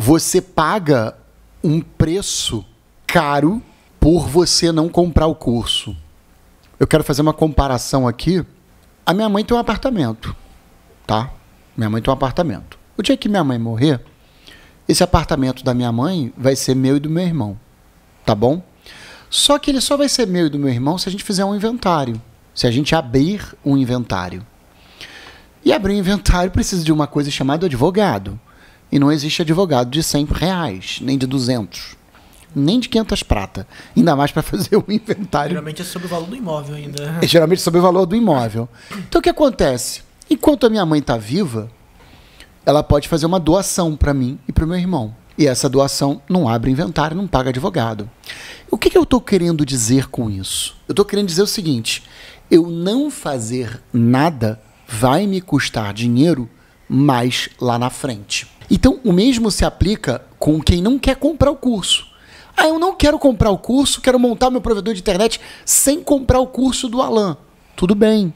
você paga um preço caro por você não comprar o curso. Eu quero fazer uma comparação aqui. A minha mãe tem um apartamento, tá? Minha mãe tem um apartamento. O dia que minha mãe morrer, esse apartamento da minha mãe vai ser meu e do meu irmão, tá bom? Só que ele só vai ser meu e do meu irmão se a gente fizer um inventário, se a gente abrir um inventário. E abrir um inventário precisa de uma coisa chamada advogado. E não existe advogado de 100 reais, nem de 200, nem de 500 prata. Ainda mais para fazer um inventário. Geralmente é sobre o valor do imóvel ainda. É, geralmente é sobre o valor do imóvel. Então o que acontece? Enquanto a minha mãe está viva, ela pode fazer uma doação para mim e para o meu irmão. E essa doação não abre inventário, não paga advogado. O que, que eu estou querendo dizer com isso? Eu estou querendo dizer o seguinte: eu não fazer nada vai me custar dinheiro mais lá na frente. Então, o mesmo se aplica com quem não quer comprar o curso. Ah, eu não quero comprar o curso, quero montar meu provedor de internet sem comprar o curso do Alan. Tudo bem.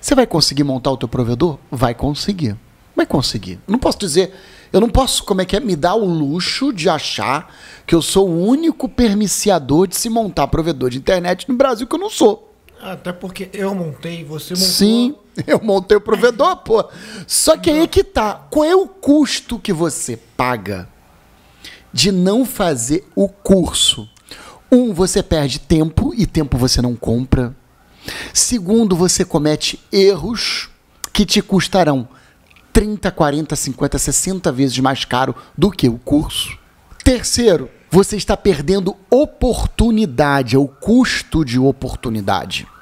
Você vai conseguir montar o teu provedor? Vai conseguir. Vai conseguir. Não posso dizer, eu não posso, como é que é, me dar o luxo de achar que eu sou o único permissiador de se montar provedor de internet no Brasil que eu não sou. Até porque eu montei, você montou. Sim, eu montei o provedor, pô. Só que aí que tá. Qual é o custo que você paga de não fazer o curso? Um, você perde tempo e tempo você não compra. Segundo, você comete erros que te custarão 30, 40, 50, 60 vezes mais caro do que o curso. Terceiro, você está perdendo oportunidade, é o custo de oportunidade.